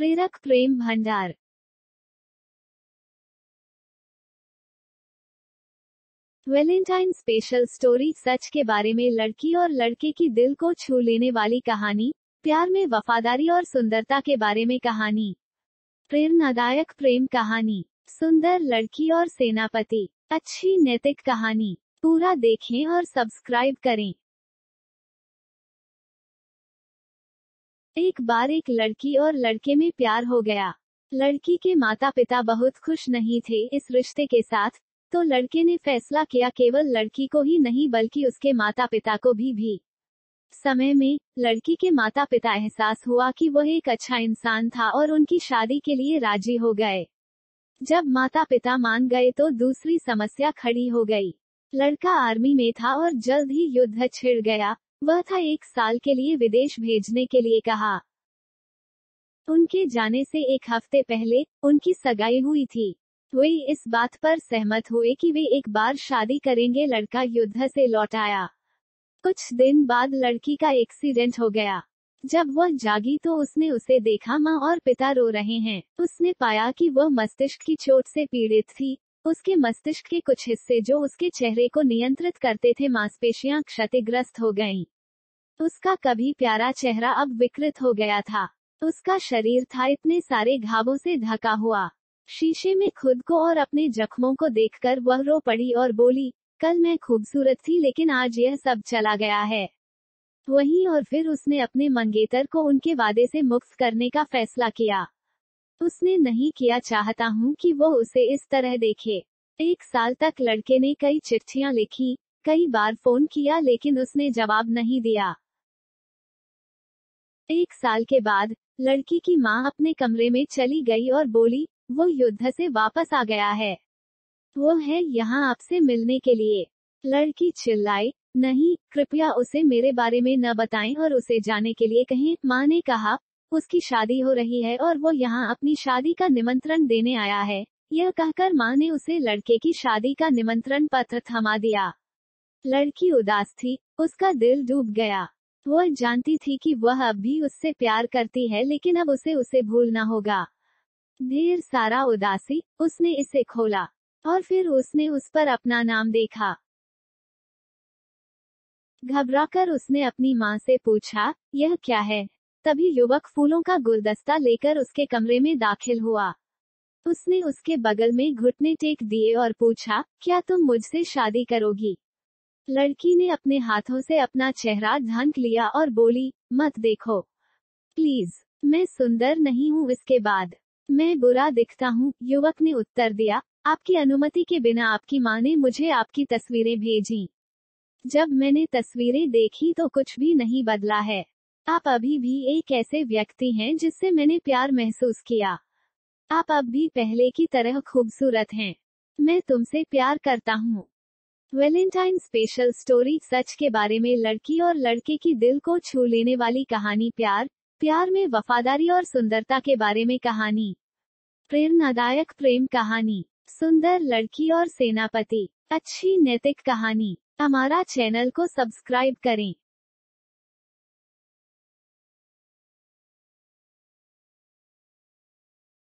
प्रेरक प्रेम भंडार Valentine special story सच के बारे में लड़की और लड़के की दिल को छू लेने वाली कहानी प्यार में वफादारी और सुंदरता के बारे में कहानी प्रेरणादायक प्रेम कहानी सुंदर लड़की और सेनापति अच्छी नैतिक कहानी पूरा देखें और सब्सक्राइब करें एक बार एक लड़की और लड़के में प्यार हो गया लड़की के माता पिता बहुत खुश नहीं थे इस रिश्ते के साथ तो लड़के ने फैसला किया केवल लड़की को ही नहीं बल्कि उसके माता पिता को भी भी समय में लड़की के माता पिता एहसास हुआ कि वह एक अच्छा इंसान था और उनकी शादी के लिए राजी हो गए जब माता पिता मान गए तो दूसरी समस्या खड़ी हो गई लड़का आर्मी में था और जल्द ही युद्ध छिड़ गया वह था एक साल के लिए विदेश भेजने के लिए कहा उनके जाने से एक हफ्ते पहले उनकी सगाई हुई थी वे इस बात पर सहमत हुए कि वे एक बार शादी करेंगे लड़का युद्ध से लौट आया कुछ दिन बाद लड़की का एक्सीडेंट हो गया जब वह जागी तो उसने उसे देखा माँ और पिता रो रहे हैं उसने पाया कि वह मस्तिष्क की चोट से पीड़ित थी उसके मस्तिष्क के कुछ हिस्से जो उसके चेहरे को नियंत्रित करते थे मांसपेशियां क्षतिग्रस्त हो गईं। उसका कभी प्यारा चेहरा अब विकृत हो गया था उसका शरीर था इतने सारे घावों से ढका हुआ शीशे में खुद को और अपने जख्मों को देखकर वह रो पड़ी और बोली कल मैं खूबसूरत थी लेकिन आज यह सब चला गया है वहीं और फिर उसने अपने मंगेतर को उनके वादे से मुक्त करने का फैसला किया उसने नहीं किया चाहता हूँ कि वो उसे इस तरह देखे एक साल तक लड़के ने कई चिट्ठिया लिखी कई बार फोन किया लेकिन उसने जवाब नहीं दिया एक साल के बाद लड़की की मां अपने कमरे में चली गई और बोली वो युद्ध से वापस आ गया है वो है यहाँ आपसे मिलने के लिए लड़की चिल्लाई नहीं कृपया उसे मेरे बारे में न बताएं और उसे जाने के लिए कहें माँ ने कहा उसकी शादी हो रही है और वो यहाँ अपनी शादी का निमंत्रण देने आया है यह कहकर माँ ने उसे लड़के की शादी का निमंत्रण पत्र थमा दिया लड़की उदास थी उसका दिल डूब गया वह जानती थी कि वह अब भी उससे प्यार करती है लेकिन अब उसे उसे भूलना होगा ढेर सारा उदासी उसने इसे खोला और फिर उसने उस पर अपना नाम देखा घबराकर उसने अपनी माँ से पूछा यह क्या है तभी युवक फूलों का गुलदस्ता लेकर उसके कमरे में दाखिल हुआ उसने उसके बगल में घुटने टेक दिए और पूछा क्या तुम मुझसे शादी करोगी लड़की ने अपने हाथों से अपना चेहरा ढंक लिया और बोली मत देखो प्लीज मैं सुंदर नहीं हूँ इसके बाद मैं बुरा दिखता हूँ युवक ने उत्तर दिया आपकी अनुमति के बिना आपकी माँ ने मुझे आपकी तस्वीरें भेजी जब मैंने तस्वीरें देखी तो कुछ भी नहीं बदला है आप अभी भी एक ऐसे व्यक्ति हैं जिससे मैंने प्यार महसूस किया आप अब भी पहले की तरह खूबसूरत हैं मैं तुमसे प्यार करता हूँ वेलेंटाइन स्पेशल स्टोरी सच के बारे में लड़की और लड़के की दिल को छू लेने वाली कहानी प्यार प्यार में वफादारी और सुंदरता के बारे में कहानी प्रेरणादायक प्रेम कहानी सुंदर लड़की और सेनापति अच्छी नैतिक कहानी हमारा चैनल को सब्सक्राइब करें